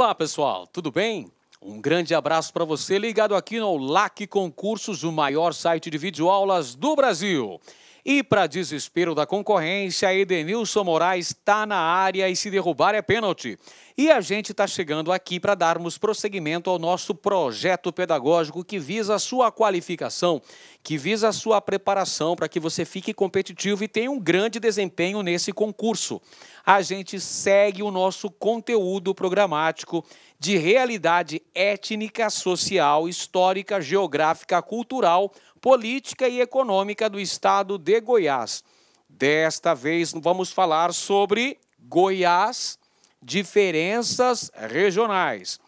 Olá pessoal, tudo bem? Um grande abraço para você ligado aqui no LAC Concursos, o maior site de videoaulas do Brasil. E para desespero da concorrência, Edenilson Moraes está na área e se derrubar é pênalti. E a gente está chegando aqui para darmos prosseguimento ao nosso projeto pedagógico que visa a sua qualificação, que visa a sua preparação para que você fique competitivo e tenha um grande desempenho nesse concurso. A gente segue o nosso conteúdo programático de realidade étnica, social, histórica, geográfica, cultural, política e econômica do estado de Goiás. Desta vez vamos falar sobre Goiás diferenças regionais.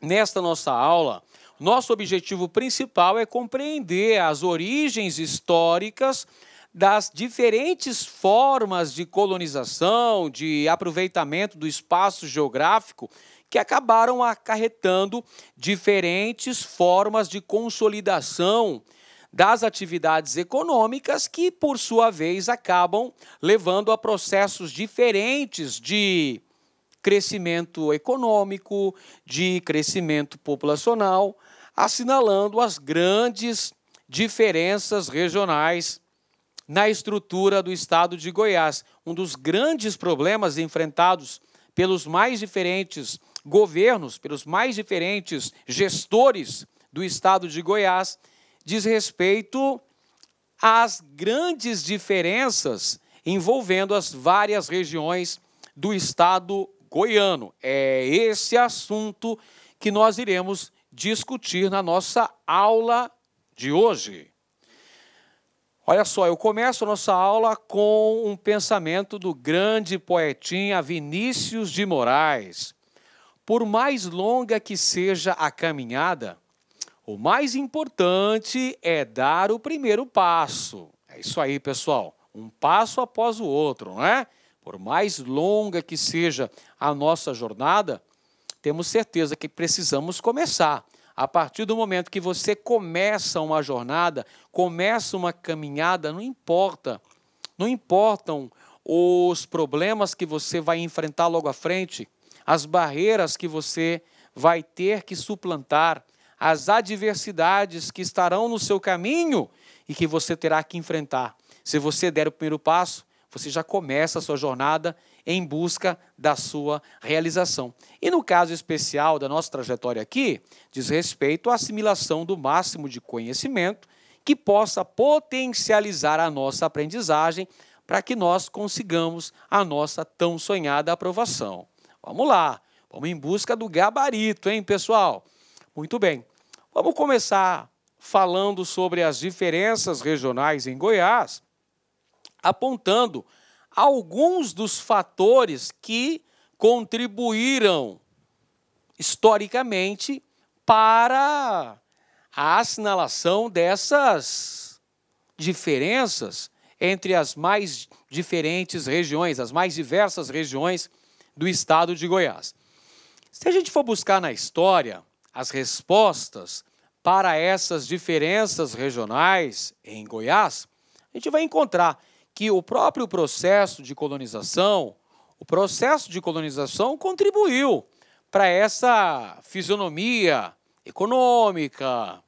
Nesta nossa aula, nosso objetivo principal é compreender as origens históricas das diferentes formas de colonização, de aproveitamento do espaço geográfico que acabaram acarretando diferentes formas de consolidação das atividades econômicas que, por sua vez, acabam levando a processos diferentes de crescimento econômico, de crescimento populacional, assinalando as grandes diferenças regionais na estrutura do estado de Goiás. Um dos grandes problemas enfrentados pelos mais diferentes governos, pelos mais diferentes gestores do estado de Goiás, diz respeito às grandes diferenças envolvendo as várias regiões do estado goiano. É esse assunto que nós iremos discutir na nossa aula de hoje. Olha só, eu começo a nossa aula com um pensamento do grande poetinha Vinícius de Moraes. Por mais longa que seja a caminhada, o mais importante é dar o primeiro passo. É isso aí, pessoal. Um passo após o outro, não é? Por mais longa que seja a nossa jornada, temos certeza que precisamos começar. A partir do momento que você começa uma jornada, começa uma caminhada, não importa. Não importam os problemas que você vai enfrentar logo à frente, as barreiras que você vai ter que suplantar, as adversidades que estarão no seu caminho e que você terá que enfrentar. Se você der o primeiro passo, você já começa a sua jornada em busca da sua realização. E no caso especial da nossa trajetória aqui, diz respeito à assimilação do máximo de conhecimento que possa potencializar a nossa aprendizagem para que nós consigamos a nossa tão sonhada aprovação. Vamos lá, vamos em busca do gabarito, hein, pessoal? Muito bem, vamos começar falando sobre as diferenças regionais em Goiás apontando alguns dos fatores que contribuíram historicamente para a assinalação dessas diferenças entre as mais diferentes regiões, as mais diversas regiões do estado de Goiás. Se a gente for buscar na história as respostas para essas diferenças regionais em Goiás, a gente vai encontrar que o próprio processo de colonização, o processo de colonização contribuiu para essa fisionomia econômica,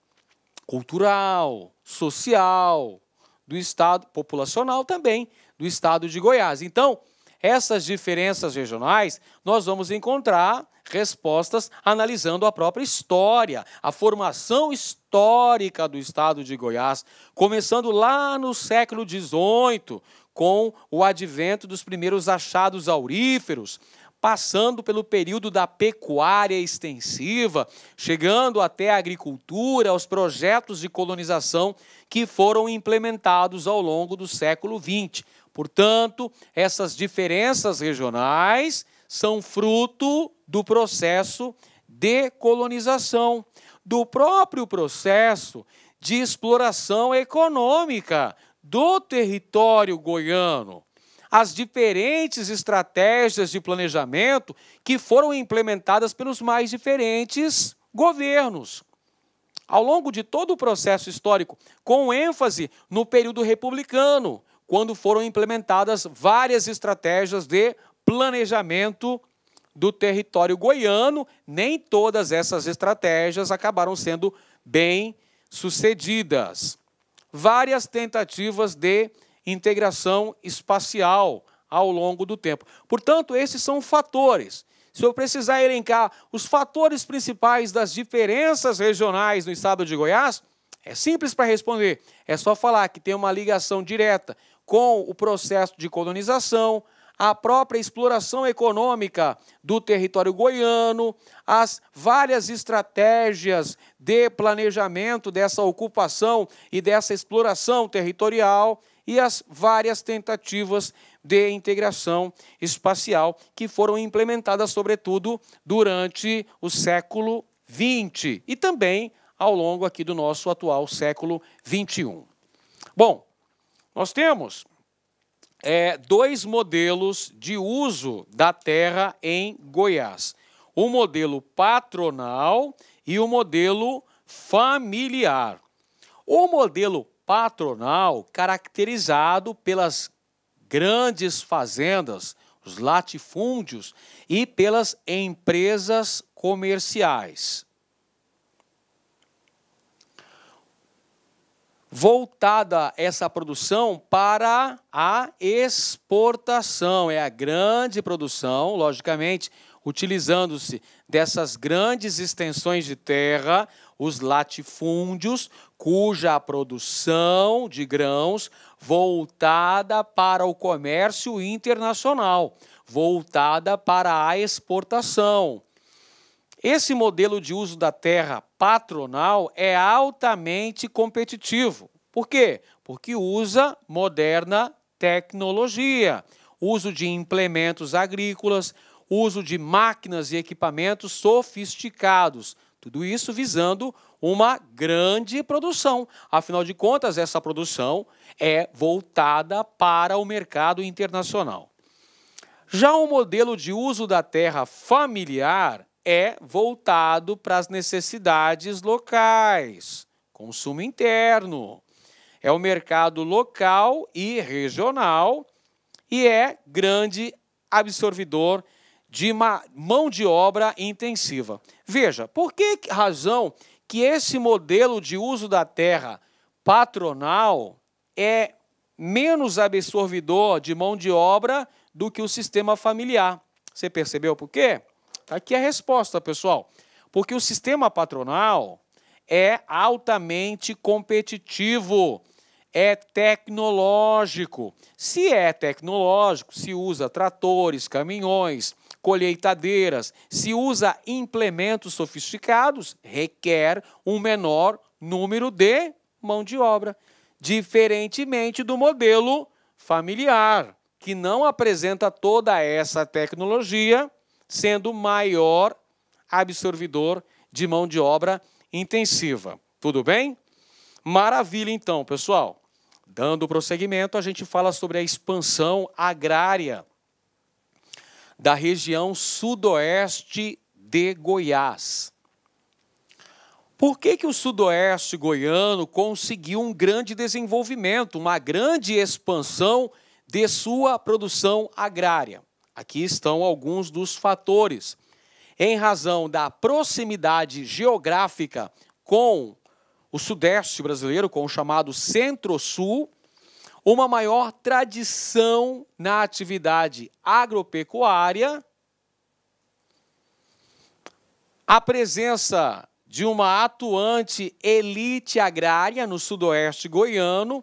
cultural, social do estado populacional também do estado de Goiás. Então, essas diferenças regionais nós vamos encontrar respostas analisando a própria história, a formação histórica do estado de Goiás, começando lá no século XVIII, com o advento dos primeiros achados auríferos, passando pelo período da pecuária extensiva, chegando até a agricultura, aos projetos de colonização que foram implementados ao longo do século XX. Portanto, essas diferenças regionais são fruto do processo de colonização, do próprio processo de exploração econômica do território goiano. As diferentes estratégias de planejamento que foram implementadas pelos mais diferentes governos. Ao longo de todo o processo histórico, com ênfase no período republicano, quando foram implementadas várias estratégias de planejamento do território goiano, nem todas essas estratégias acabaram sendo bem sucedidas. Várias tentativas de integração espacial ao longo do tempo. Portanto, esses são fatores. Se eu precisar elencar os fatores principais das diferenças regionais no estado de Goiás, é simples para responder. É só falar que tem uma ligação direta com o processo de colonização, a própria exploração econômica do território goiano, as várias estratégias de planejamento dessa ocupação e dessa exploração territorial e as várias tentativas de integração espacial que foram implementadas, sobretudo, durante o século XX e também ao longo aqui do nosso atual século XXI. Bom, nós temos é, dois modelos de uso da terra em Goiás: o modelo patronal e o modelo familiar. O modelo patronal, caracterizado pelas grandes fazendas, os latifúndios e pelas empresas comerciais. voltada essa produção para a exportação. É a grande produção, logicamente, utilizando-se dessas grandes extensões de terra, os latifúndios, cuja produção de grãos voltada para o comércio internacional, voltada para a exportação. Esse modelo de uso da terra patronal é altamente competitivo. Por quê? Porque usa moderna tecnologia, uso de implementos agrícolas, uso de máquinas e equipamentos sofisticados. Tudo isso visando uma grande produção. Afinal de contas, essa produção é voltada para o mercado internacional. Já o modelo de uso da terra familiar é voltado para as necessidades locais, consumo interno. É o mercado local e regional e é grande absorvedor de uma mão de obra intensiva. Veja, por que razão que esse modelo de uso da terra patronal é menos absorvedor de mão de obra do que o sistema familiar? Você percebeu por quê? Tá aqui a resposta, pessoal. Porque o sistema patronal é altamente competitivo, é tecnológico. Se é tecnológico, se usa tratores, caminhões, colheitadeiras, se usa implementos sofisticados, requer um menor número de mão de obra, diferentemente do modelo familiar, que não apresenta toda essa tecnologia sendo o maior absorvedor de mão de obra intensiva. Tudo bem? Maravilha, então, pessoal. Dando prosseguimento, a gente fala sobre a expansão agrária da região sudoeste de Goiás. Por que, que o sudoeste goiano conseguiu um grande desenvolvimento, uma grande expansão de sua produção agrária? Aqui estão alguns dos fatores. Em razão da proximidade geográfica com o Sudeste brasileiro, com o chamado Centro-Sul, uma maior tradição na atividade agropecuária, a presença de uma atuante elite agrária no Sudoeste goiano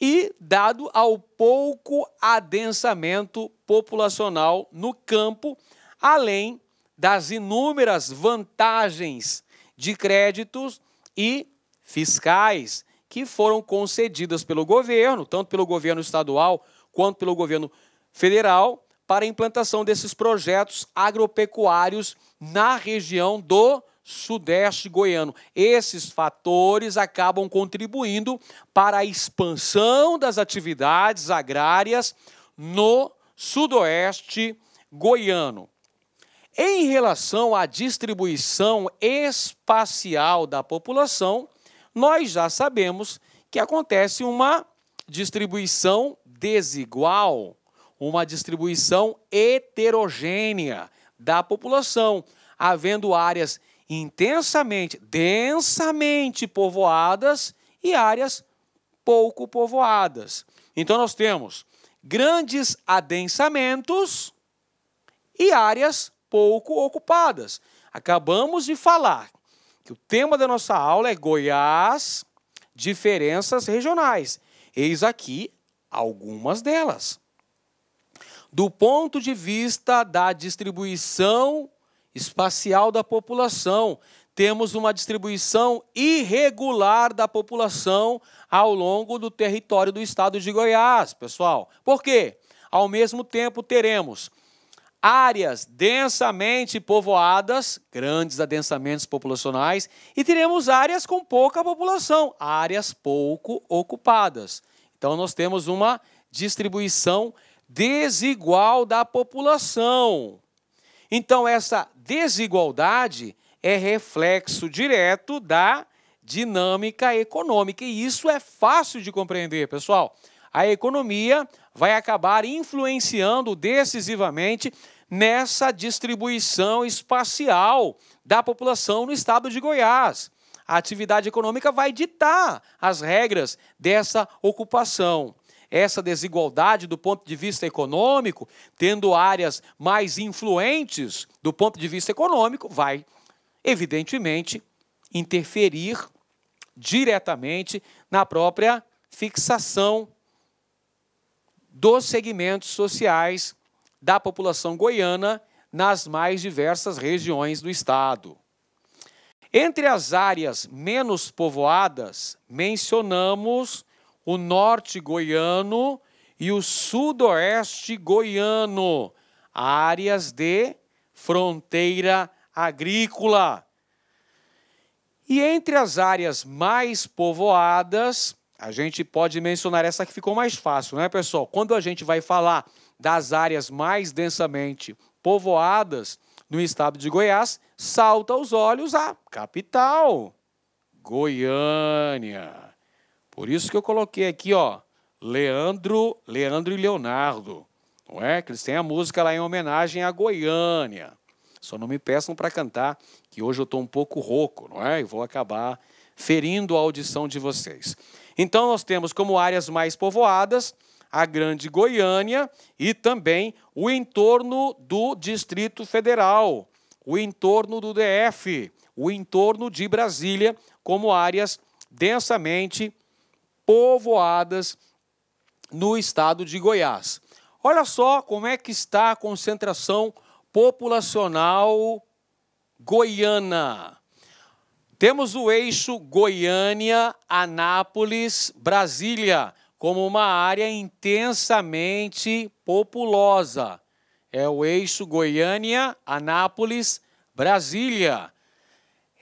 e dado ao pouco adensamento populacional no campo, além das inúmeras vantagens de créditos e fiscais que foram concedidas pelo governo, tanto pelo governo estadual quanto pelo governo federal, para a implantação desses projetos agropecuários na região do sudeste goiano. Esses fatores acabam contribuindo para a expansão das atividades agrárias no sudoeste goiano. Em relação à distribuição espacial da população, nós já sabemos que acontece uma distribuição desigual, uma distribuição heterogênea da população, havendo áreas intensamente, densamente povoadas e áreas pouco povoadas. Então nós temos grandes adensamentos e áreas pouco ocupadas. Acabamos de falar que o tema da nossa aula é Goiás, diferenças regionais. Eis aqui algumas delas. Do ponto de vista da distribuição espacial da população. Temos uma distribuição irregular da população ao longo do território do estado de Goiás, pessoal. Por quê? Ao mesmo tempo, teremos áreas densamente povoadas, grandes adensamentos populacionais, e teremos áreas com pouca população, áreas pouco ocupadas. Então, nós temos uma distribuição desigual da população. Então, essa desigualdade é reflexo direto da dinâmica econômica. E isso é fácil de compreender, pessoal. A economia vai acabar influenciando decisivamente nessa distribuição espacial da população no estado de Goiás. A atividade econômica vai ditar as regras dessa ocupação essa desigualdade do ponto de vista econômico, tendo áreas mais influentes do ponto de vista econômico, vai, evidentemente, interferir diretamente na própria fixação dos segmentos sociais da população goiana nas mais diversas regiões do estado. Entre as áreas menos povoadas, mencionamos o norte goiano e o sudoeste goiano, áreas de fronteira agrícola. E entre as áreas mais povoadas, a gente pode mencionar essa que ficou mais fácil, né, pessoal? Quando a gente vai falar das áreas mais densamente povoadas no estado de Goiás, salta aos olhos a capital, Goiânia. Por isso que eu coloquei aqui, ó, Leandro, Leandro e Leonardo, não é? Que eles têm a música lá em homenagem à Goiânia. Só não me peçam para cantar, que hoje eu estou um pouco rouco, não é? E vou acabar ferindo a audição de vocês. Então nós temos como áreas mais povoadas a Grande Goiânia e também o entorno do Distrito Federal, o entorno do DF, o entorno de Brasília como áreas densamente povoadas povoadas no estado de Goiás. Olha só como é que está a concentração populacional goiana. Temos o eixo Goiânia, Anápolis, Brasília, como uma área intensamente populosa. É o eixo Goiânia, Anápolis, Brasília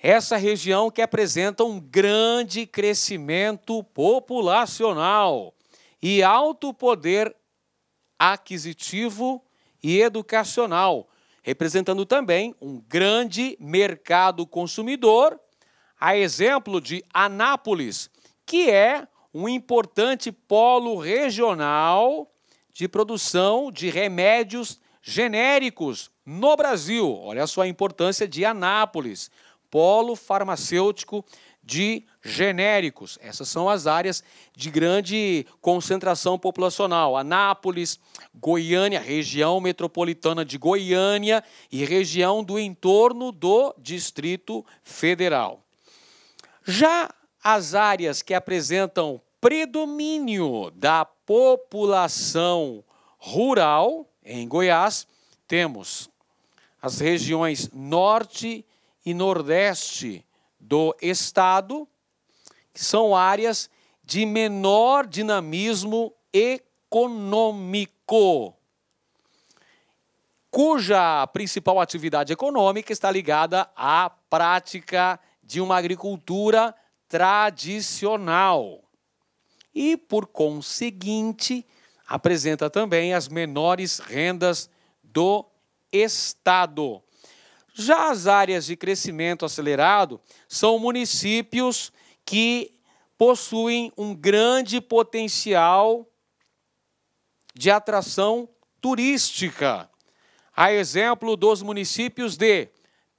essa região que apresenta um grande crescimento populacional e alto poder aquisitivo e educacional, representando também um grande mercado consumidor, a exemplo de Anápolis, que é um importante polo regional de produção de remédios genéricos no Brasil. Olha só a importância de Anápolis polo farmacêutico de genéricos. Essas são as áreas de grande concentração populacional: Anápolis, Goiânia, região metropolitana de Goiânia e região do entorno do Distrito Federal. Já as áreas que apresentam predomínio da população rural em Goiás, temos as regiões norte e e nordeste do estado, que são áreas de menor dinamismo econômico, cuja principal atividade econômica está ligada à prática de uma agricultura tradicional. E, por conseguinte, apresenta também as menores rendas do Estado. Já as áreas de crescimento acelerado são municípios que possuem um grande potencial de atração turística. A exemplo dos municípios de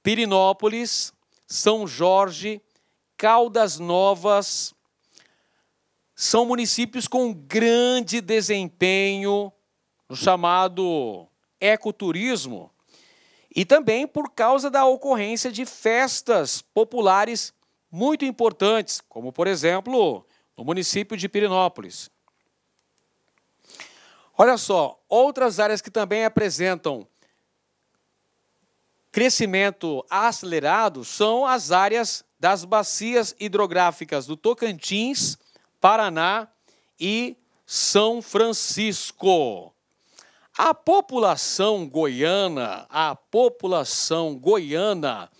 Pirinópolis, São Jorge, Caldas Novas, são municípios com grande desempenho no chamado ecoturismo e também por causa da ocorrência de festas populares muito importantes, como por exemplo, no município de Pirinópolis. Olha só, outras áreas que também apresentam crescimento acelerado são as áreas das bacias hidrográficas do Tocantins, Paraná e São Francisco. A população goiana, a população goiana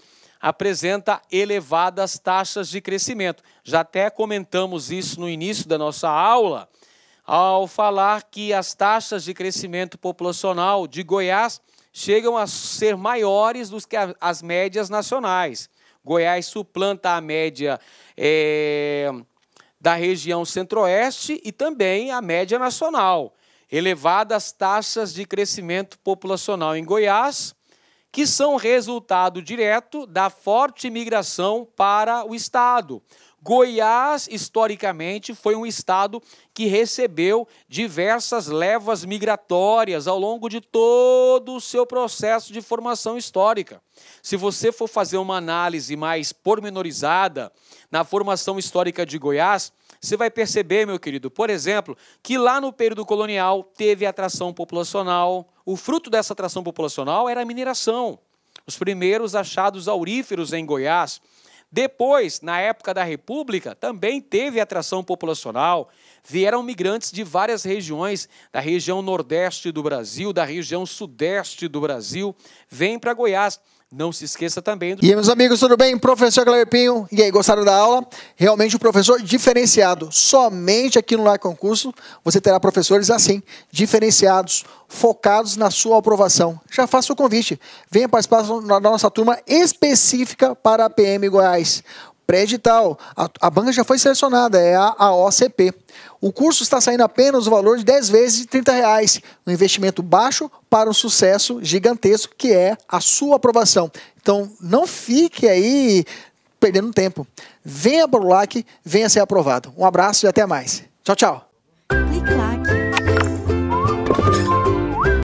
apresenta elevadas taxas de crescimento. Já até comentamos isso no início da nossa aula, ao falar que as taxas de crescimento populacional de Goiás chegam a ser maiores do que as médias nacionais. Goiás suplanta a média é, da região centro-oeste e também a média nacional elevadas taxas de crescimento populacional em Goiás, que são resultado direto da forte migração para o estado. Goiás, historicamente, foi um estado que recebeu diversas levas migratórias ao longo de todo o seu processo de formação histórica. Se você for fazer uma análise mais pormenorizada na formação histórica de Goiás, você vai perceber, meu querido, por exemplo, que lá no período colonial teve atração populacional. O fruto dessa atração populacional era a mineração. Os primeiros achados auríferos em Goiás. Depois, na época da República, também teve atração populacional. Vieram migrantes de várias regiões, da região nordeste do Brasil, da região sudeste do Brasil, vêm para Goiás. Não se esqueça também do... E aí, meus amigos, tudo bem? Professor Cleberpinho. E aí, gostaram da aula? Realmente um professor diferenciado. Somente aqui no Lar Concurso você terá professores assim, diferenciados, focados na sua aprovação. Já faça o convite. Venha participar da nossa turma específica para a PM Goiás pré-edital. A, a, banca já foi selecionada, é a OCP. O curso está saindo apenas o valor de 10 vezes de 30 reais. Um investimento baixo para um sucesso gigantesco que é a sua aprovação. Então, não fique aí perdendo tempo. Venha para o LAC, venha ser aprovado. Um abraço e até mais. Tchau, tchau. Clique,